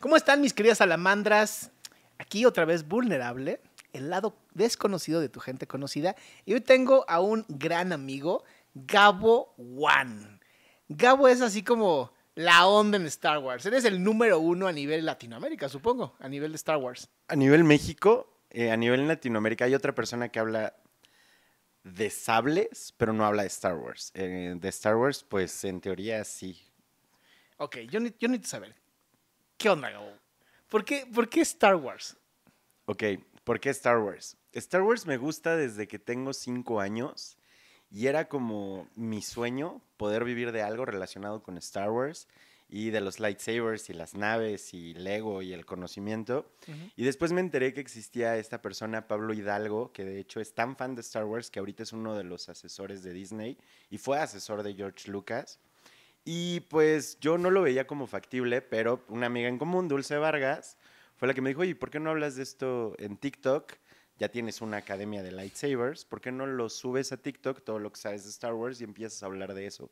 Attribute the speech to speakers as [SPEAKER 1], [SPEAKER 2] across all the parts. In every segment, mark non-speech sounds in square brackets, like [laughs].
[SPEAKER 1] ¿Cómo están mis queridas salamandras? Aquí otra vez vulnerable, el lado desconocido de tu gente conocida. Y hoy tengo a un gran amigo, Gabo Juan. Gabo es así como la onda en Star Wars. Eres el número uno a nivel Latinoamérica, supongo, a nivel de Star Wars.
[SPEAKER 2] A nivel México, eh, a nivel Latinoamérica hay otra persona que habla de sables, pero no habla de Star Wars. Eh, de Star Wars, pues en teoría sí.
[SPEAKER 1] Ok, yo, yo necesito saber. ¿Qué onda, Gabo? ¿Por qué, Star Wars?
[SPEAKER 2] Ok, ¿por qué Star Wars? Star Wars me gusta desde que tengo cinco años y era como mi sueño poder vivir de algo relacionado con Star Wars y de los lightsabers y las naves y Lego y el conocimiento. Y después me enteré que existía esta persona, Pablo Hidalgo, que de hecho es tan fan de Star Wars que ahorita es uno de los asesores de Disney y fue asesor de George Lucas. Y pues yo no lo veía como factible, pero una amiga en común, Dulce Vargas, fue la que me dijo, y ¿por qué no hablas de esto en TikTok? Ya tienes una academia de lightsabers, ¿por qué no lo subes a TikTok, todo lo que sabes de Star Wars, y empiezas a hablar de eso?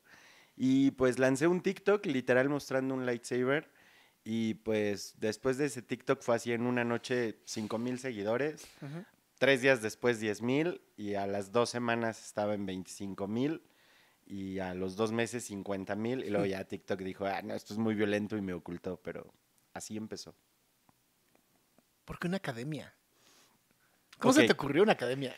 [SPEAKER 2] Y pues lancé un TikTok literal mostrando un lightsaber. Y pues después de ese TikTok fue así en una noche 5 mil seguidores. Tres días después 10 mil. Y a las dos semanas estaba en 25 mil y a los dos meses 50 mil y luego ya TikTok dijo, ah, no, esto es muy violento y me ocultó, pero así empezó.
[SPEAKER 1] ¿Por qué una academia?
[SPEAKER 2] ¿Cómo se te ocurrió una academia?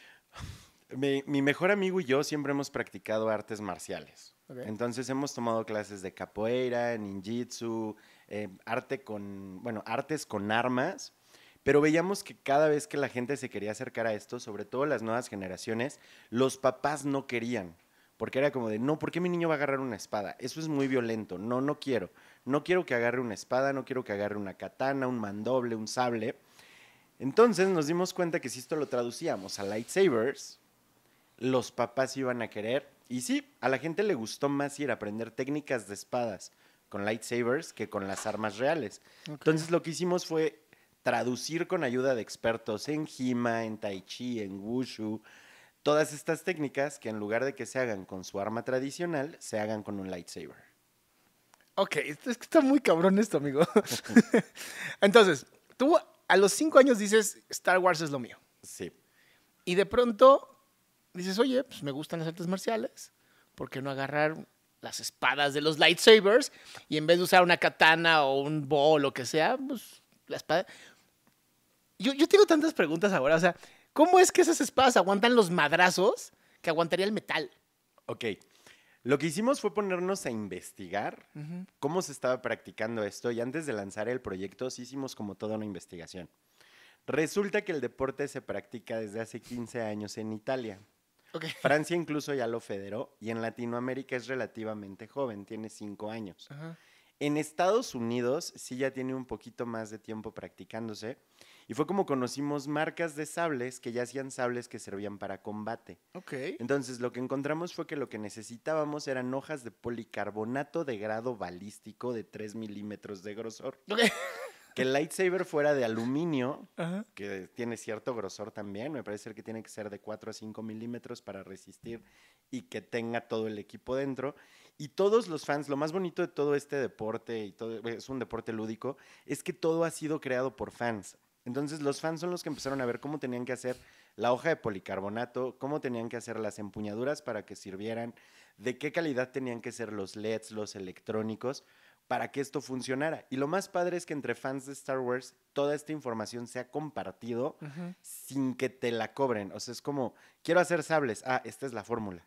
[SPEAKER 2] Mi, mejor amigo y yo siempre hemos practicado artes marciales. Entonces hemos tomado clases de capoeira, ninjitsu, eh, arte con, bueno, artes con armas. Pero veíamos que cada vez que la gente se quería acercar a esto, sobre todo las nuevas generaciones, los papás no querían. Porque era como de, no, ¿por qué mi niño va a agarrar una espada? Eso es muy violento. No, no quiero. No quiero que agarre una espada, no quiero que agarre una katana, un mandoble, un sable. Entonces nos dimos cuenta que si esto lo traducíamos a lightsabers, los papás iban a querer. Y sí, a la gente le gustó más ir a aprender técnicas de espadas con lightsabers que con las armas reales. Entonces lo que hicimos fue traducir con ayuda de expertos en jima, en Tai Chi, en Wushu, Todas estas técnicas que en lugar de que se hagan con su arma tradicional, se hagan con un lightsaber.
[SPEAKER 1] Ok, es está muy cabrón esto, amigo. [laughs] Entonces, tú a los cinco años dices, Star Wars es lo mío. Sí. Y de pronto dices, oye, pues me gustan las artes marciales, ¿por qué no agarrar las espadas de los lightsabers y en vez de usar una katana o un bow o lo que sea, pues la espada... Yo, yo tengo tantas preguntas ahora, o sea, ¿Cómo es que esas
[SPEAKER 2] espadas aguantan los madrazos que aguantaría el metal? Ok. Lo que hicimos fue ponernos a investigar cómo se estaba practicando esto y antes de lanzar el proyecto sí hicimos como toda una investigación. Resulta que el deporte se practica desde hace 15 años en Italia.
[SPEAKER 1] [laughs] Francia
[SPEAKER 2] incluso ya lo federó y en Latinoamérica es relativamente joven, tiene 5 años. En Estados Unidos sí ya tiene un poquito más de tiempo practicándose y fue como conocimos marcas de sables que ya hacían sables que servían para combate. Ok. Entonces lo que encontramos fue que lo que necesitábamos eran hojas de policarbonato de grado balístico de 3 milímetros de grosor. [laughs] Que el lightsaber fuera de aluminio, que tiene cierto grosor también, me parece que tiene que ser de 4 a 5 milímetros para resistir y que tenga todo el equipo dentro. Y todos los fans, lo más bonito de todo este deporte, y todo, es un deporte lúdico, es que todo ha sido creado por fans. Entonces los fans son los que empezaron a ver cómo tenían que hacer la hoja de policarbonato, cómo tenían que hacer las empuñaduras para que sirvieran, de qué calidad tenían que ser los LEDs, los electrónicos, para que esto funcionara. Y lo más padre es que entre fans de Star Wars toda esta información se ha compartido sin que te la cobren. O sea, es como, quiero hacer sables, ah, esta es la fórmula.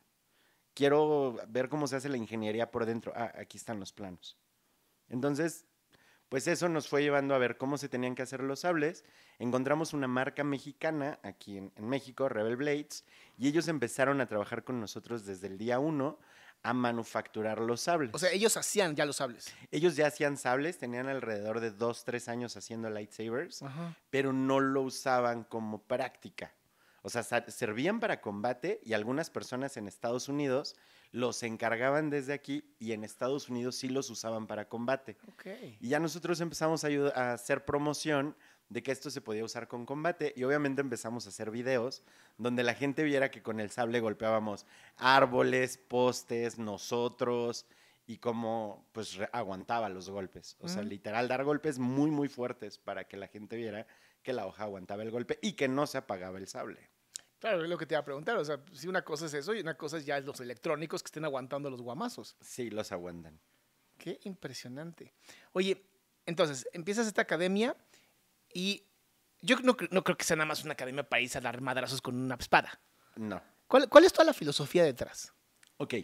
[SPEAKER 2] Quiero ver cómo se hace la ingeniería por dentro, ah, aquí están los planos. Entonces, pues eso nos fue llevando a ver cómo se tenían que hacer los sables. Encontramos una marca mexicana aquí en, México, Rebel Blades, y ellos empezaron a trabajar con nosotros desde el día uno a manufacturar los sables. O sea, ellos hacían ya los sables. Ellos ya hacían sables, tenían alrededor de dos, tres años haciendo lightsabers, pero no lo usaban como práctica. O sea, servían para combate y algunas personas en Estados Unidos los encargaban desde aquí y en Estados Unidos sí los usaban para combate. Y ya nosotros empezamos a, hacer promoción de que esto se podía usar con combate y obviamente empezamos a hacer videos donde la gente viera que con el sable golpeábamos árboles, postes, nosotros y cómo pues aguantaba los golpes. O sea, literal dar golpes muy muy fuertes para que la gente viera que la hoja aguantaba el golpe y que no se apagaba el sable.
[SPEAKER 1] Claro, es lo que te iba a preguntar. O sea, si una cosa es eso y una cosa es ya los electrónicos que estén aguantando los guamazos.
[SPEAKER 2] Sí, los aguantan.
[SPEAKER 1] Qué impresionante. Oye, entonces, empiezas esta academia y yo no, creo que sea nada más una academia para irse a dar madrazos con una espada. No. ¿Cuál, ¿Cuál, es toda la filosofía detrás?
[SPEAKER 2] Ok.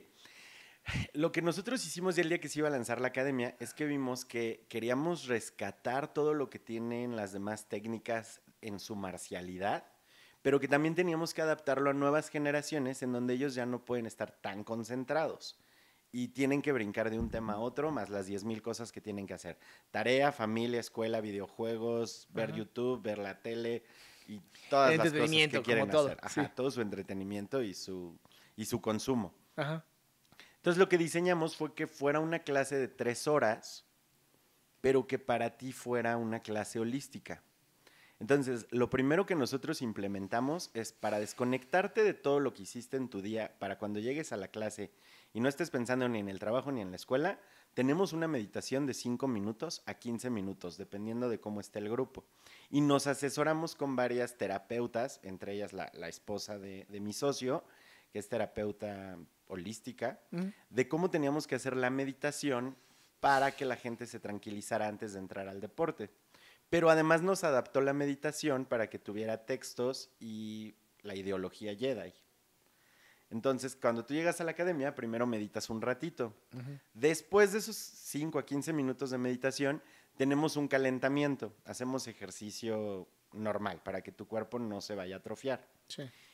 [SPEAKER 2] Lo que nosotros hicimos ya el día que se iba a lanzar la academia es que vimos que queríamos rescatar todo lo que tienen las demás técnicas en su marcialidad pero que también teníamos que adaptarlo a nuevas generaciones en donde ellos ya no pueden estar tan concentrados y tienen que brincar de un tema a otro, más las 10.000 cosas que tienen que hacer. Tarea, familia, escuela, videojuegos, ver YouTube, ver la tele y todas las cosas que quieren hacer. todo su entretenimiento y su, y su consumo. Entonces lo que diseñamos fue que fuera una clase de tres horas, pero que para ti fuera una clase holística. Entonces, lo primero que nosotros implementamos es para desconectarte de todo lo que hiciste en tu día, para cuando llegues a la clase y no estés pensando ni en el trabajo ni en la escuela, tenemos una meditación de 5 minutos a 15 minutos, dependiendo de cómo esté el grupo. Y nos asesoramos con varias terapeutas, entre ellas la, esposa de, mi socio, que es terapeuta holística, mm. de cómo teníamos que hacer la meditación para que la gente se tranquilizara antes de entrar al deporte. Pero además nos adaptó la meditación para que tuviera textos y la ideología Jedi. Entonces, cuando tú llegas a la academia, primero meditas un ratito. Después de esos 5 a 15 minutos de meditación, tenemos un calentamiento. Hacemos ejercicio normal para que tu cuerpo no se vaya a atrofiar.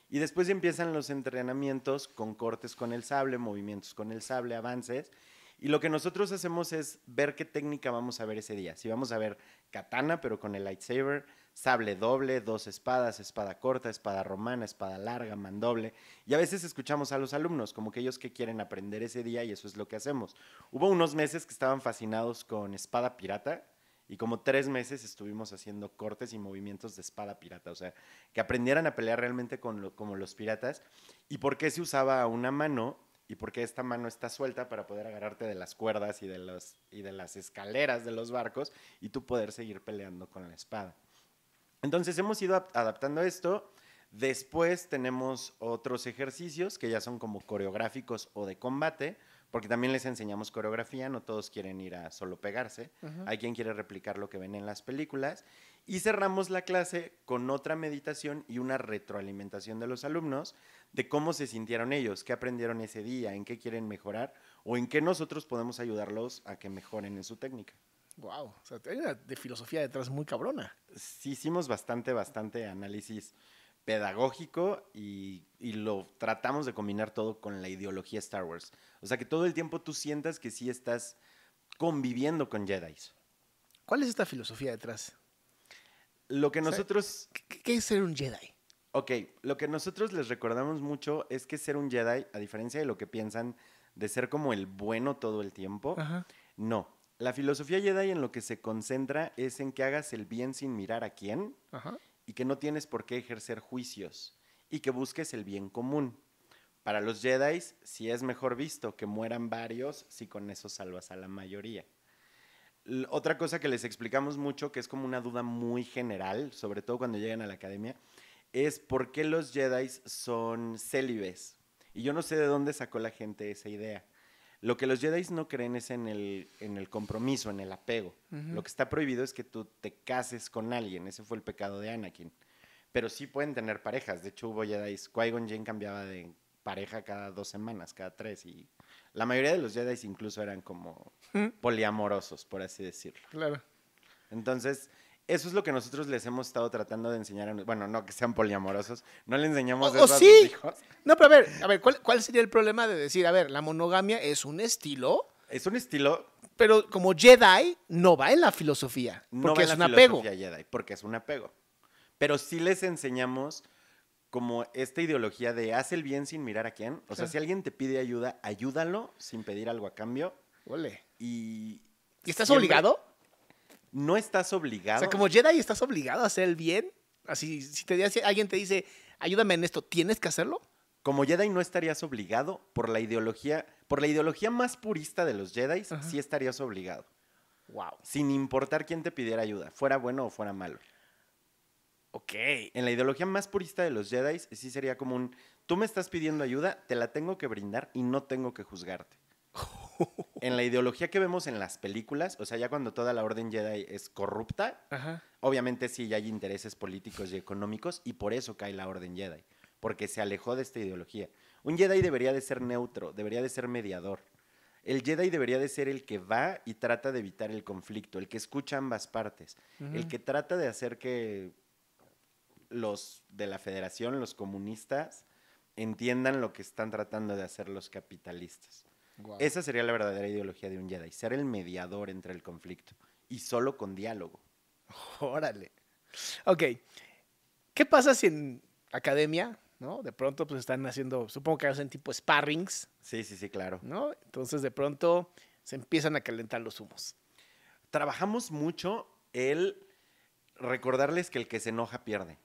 [SPEAKER 2] Y después empiezan los entrenamientos con cortes con el sable, movimientos con el sable, avances. Y lo que nosotros hacemos es ver qué técnica vamos a ver ese día. Si vamos a ver katana, pero con el lightsaber, sable doble, dos espadas, espada corta, espada romana, espada larga, mandoble. Y a veces escuchamos a los alumnos, como que ellos que quieren aprender ese día y eso es lo que hacemos. Hubo unos meses que estaban fascinados con espada pirata. Y como tres meses estuvimos haciendo cortes y movimientos de espada pirata, o sea, que aprendieran a pelear realmente con como los piratas y por qué se usaba una mano y porque esta mano está suelta para poder agarrarte de las cuerdas y de, los, y de las escaleras de los barcos y tú poder seguir peleando con la espada. Entonces hemos ido adaptando esto. Después tenemos otros ejercicios que ya son como coreográficos o de combate porque también les enseñamos coreografía, no todos quieren ir a solo pegarse, hay quien quiere replicar lo que ven en las películas, y cerramos la clase con otra meditación y una retroalimentación de los alumnos de cómo se sintieron ellos, qué aprendieron ese día, en qué quieren mejorar o en qué nosotros podemos ayudarlos a que mejoren en su técnica. Wow, o sea, hay una de filosofía detrás muy cabrona. Sí, hicimos bastante, bastante análisis pedagógico y, lo tratamos de combinar todo con la ideología Star Wars. O sea que todo el tiempo tú sientas que sí estás conviviendo con Jedi. ¿Cuál es esta filosofía detrás? Lo que nosotros...
[SPEAKER 1] ¿qué, es ser un Jedi?
[SPEAKER 2] Ok, lo que nosotros les recordamos mucho es que ser un Jedi, a diferencia de lo que piensan de ser como el bueno todo el tiempo, no. La filosofía Jedi en lo que se concentra es en que hagas el bien sin mirar a quién Ajá y que no tienes por qué ejercer juicios y que busques el bien común. Para los Jedi, si es mejor visto que mueran varios si con eso salvas a la mayoría. otra cosa que les explicamos mucho, que es como una duda muy general, sobre todo cuando llegan a la academia, es por qué los Jedi son célibes. Y yo no sé de dónde sacó la gente esa idea. Lo que los Jedi no creen es en el, en el compromiso, en el apego. Lo que está prohibido es que tú te cases con alguien. Ese fue el pecado de Anakin. Pero sí pueden tener parejas. De hecho, hubo Jedi. Qui-Gon Jinn cambiaba de pareja cada dos semanas, cada tres. Y la mayoría de los Jedi incluso eran como poliamorosos, por así decirlo. Claro. Entonces, eso es lo que nosotros les hemos estado tratando de enseñar Bueno, no que sean poliamorosos, no le enseñamos eso hijos. No, pero a ver, a ver ¿cuál, sería el problema de decir, a ver, la monogamia es un
[SPEAKER 1] estilo? Es un estilo pero como Jedi no va en la filosofía, porque no va en la un
[SPEAKER 2] Jedi, porque es un apego. Pero sí les enseñamos como esta ideología de haz el bien sin mirar a quién. O sea, si alguien te pide ayuda, ayúdalo sin pedir algo a cambio. Ole. Y,
[SPEAKER 1] estás obligado?
[SPEAKER 2] no estás obligado. O sea, como
[SPEAKER 1] Jedi estás obligado a hacer el bien. Así, si te alguien te dice, ayúdame en esto,
[SPEAKER 2] ¿tienes que hacerlo? Como Jedi no estarías obligado por la ideología, por la ideología más purista de los Jedi, sí estarías obligado. Wow. Sin importar quién te pidiera ayuda, fuera bueno o fuera malo. Ok. En la ideología más purista de los Jedi, sí sería como un, tú me estás pidiendo ayuda, te la tengo que brindar y no tengo que juzgarte. [laughs] en la ideología que vemos en las películas, o sea, ya cuando toda la Orden Jedi es corrupta, obviamente sí ya hay intereses políticos y económicos y por eso cae la Orden Jedi, porque se alejó de esta ideología. Un Jedi debería de ser neutro, debería de ser mediador. El Jedi debería de ser el que va y trata de evitar el conflicto, el que escucha ambas partes, el que trata de hacer que los de la federación, los comunistas, entiendan lo que están tratando de hacer los capitalistas. Esa sería la verdadera ideología de un Jedi, ser el mediador entre el conflicto y solo con diálogo. Órale. Ok. ¿Qué pasa si en academia,
[SPEAKER 1] ¿no? De pronto pues están haciendo, supongo que hacen tipo sparrings.
[SPEAKER 2] Sí, sí, sí, claro.
[SPEAKER 1] ¿No? Entonces de
[SPEAKER 2] pronto se empiezan a calentar los humos. Trabajamos mucho el recordarles que el que se enoja pierde.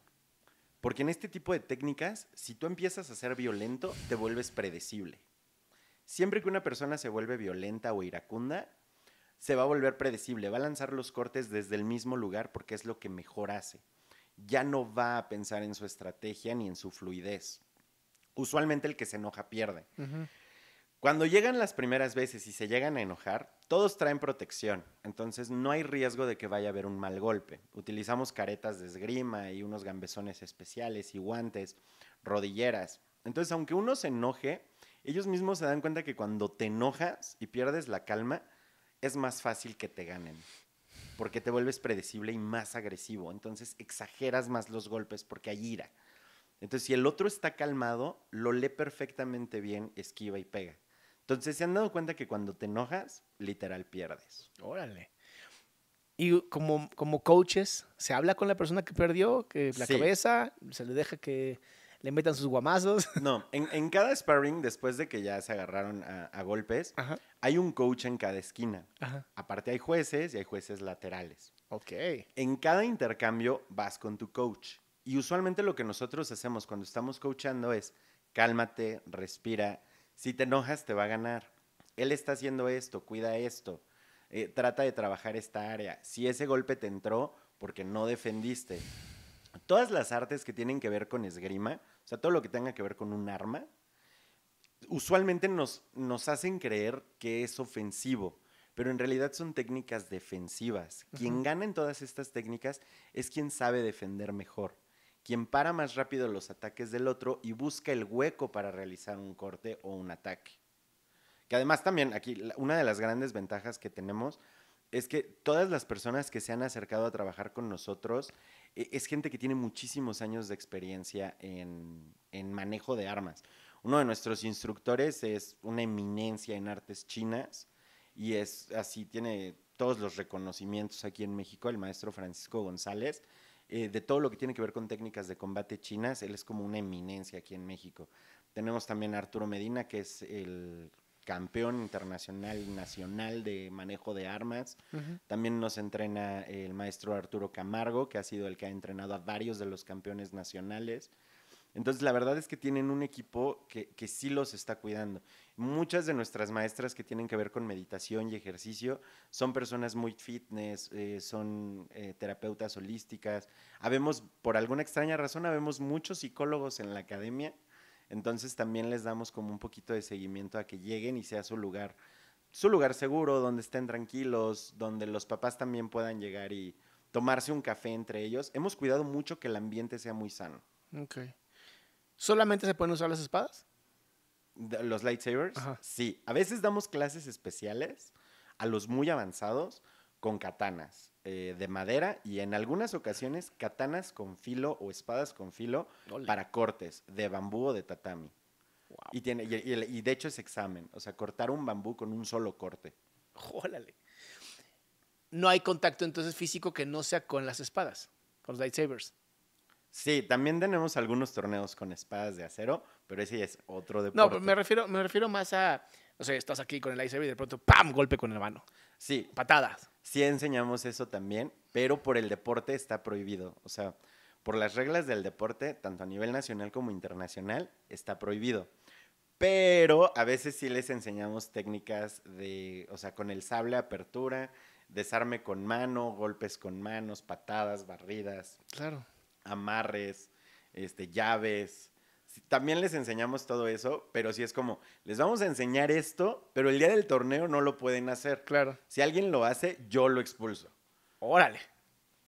[SPEAKER 2] Porque en este tipo de técnicas, si tú empiezas a ser violento, te vuelves predecible siempre que una persona se vuelve violenta o iracunda, se va a volver predecible, va a lanzar los cortes desde el mismo lugar porque es lo que mejor hace. Ya no va a pensar en su estrategia ni en su fluidez. Usualmente el que se enoja pierde. Cuando llegan las primeras veces y se llegan a enojar, todos traen protección, entonces no hay riesgo de que vaya a haber un mal golpe. Utilizamos caretas de esgrima y unos gambesones especiales y guantes, rodilleras. Entonces, aunque uno se enoje, ellos mismos se dan cuenta que cuando te enojas y pierdes la calma, es más fácil que te ganen, porque te vuelves predecible y más agresivo, entonces exageras más los golpes porque hay ira. Entonces, si el otro está calmado, lo lee perfectamente bien, esquiva y pega. Entonces, se han dado cuenta que cuando te enojas, literal pierdes.
[SPEAKER 1] Órale. Y como, como coaches, ¿se habla con la persona que perdió, que la cabeza,
[SPEAKER 2] se le deja que le metan sus guamazos. [laughs] No, en, cada sparring, después de que ya se agarraron a, golpes, hay un coach en cada esquina. Aparte hay jueces y hay jueces laterales. Ok. En cada intercambio vas con tu coach. Y usualmente lo que nosotros hacemos cuando estamos coachando es cálmate, respira. Si te enojas, te va a ganar. Él está haciendo esto, cuida esto. Eh, trata de trabajar esta área. Si ese golpe te entró porque no defendiste, todas las artes que tienen que ver con esgrima, o sea, todo lo que tenga que ver con un arma, usualmente nos, nos hacen creer que es ofensivo, pero en realidad son técnicas defensivas. Quien gana en todas estas técnicas es quien sabe defender mejor, quien para más rápido los ataques del otro y busca el hueco para realizar un corte o un ataque. Que además también aquí una de las grandes ventajas que tenemos es que todas las personas que se han acercado a trabajar con nosotros e, es gente que tiene muchísimos años de experiencia en, manejo de armas. Uno de nuestros instructores es una eminencia en artes chinas y es así, tiene todos los reconocimientos aquí en México, el maestro Francisco González, eh, de todo lo que tiene que ver con técnicas de combate chinas, él es como una eminencia aquí en México. Tenemos también a Arturo Medina, que es el campeón internacional, nacional de manejo de armas. También nos entrena el maestro Arturo Camargo, que ha sido el que ha entrenado a varios de los campeones nacionales. Entonces, la verdad es que tienen un equipo que, sí los está cuidando. Muchas de nuestras maestras que tienen que ver con meditación y ejercicio son personas muy fitness, eh, son eh, terapeutas holísticas. Habemos, por alguna extraña razón, habemos muchos psicólogos en la academia entonces también les damos como un poquito de seguimiento a que lleguen y sea su lugar, su lugar seguro, donde estén tranquilos, donde los papás también puedan llegar y tomarse un café entre ellos. Hemos cuidado mucho que el ambiente sea muy sano. ¿Solamente se pueden usar las espadas? los lightsabers, sí. A veces damos clases especiales a los muy avanzados con katanas. Eh, de madera y en algunas ocasiones katanas con filo o espadas con filo para cortes de bambú o de tatami. Y, tiene, y, de hecho es examen, o sea, cortar un bambú con un solo corte.
[SPEAKER 1] Jólale.
[SPEAKER 2] No hay contacto entonces físico que no sea con las espadas, con los lightsabers. Sí, también tenemos algunos torneos con espadas de acero, pero ese es otro deporte. No, me refiero, me refiero más a, o sea, estás aquí con el lightsaber y de pronto, ¡pam!, golpe con la mano. Sí. Patadas. Sí enseñamos eso también, pero por el deporte está prohibido. O sea, por las reglas del deporte, tanto a nivel nacional como internacional, está prohibido. Pero a veces sí les enseñamos técnicas de, o sea, con el sable apertura, desarme con mano, golpes con manos, patadas, barridas. Claro. Amarres, este, llaves también les enseñamos todo eso, pero si es como, les vamos a enseñar esto, pero el día del torneo no lo pueden hacer. Claro. Si alguien lo hace, yo lo expulso. Órale.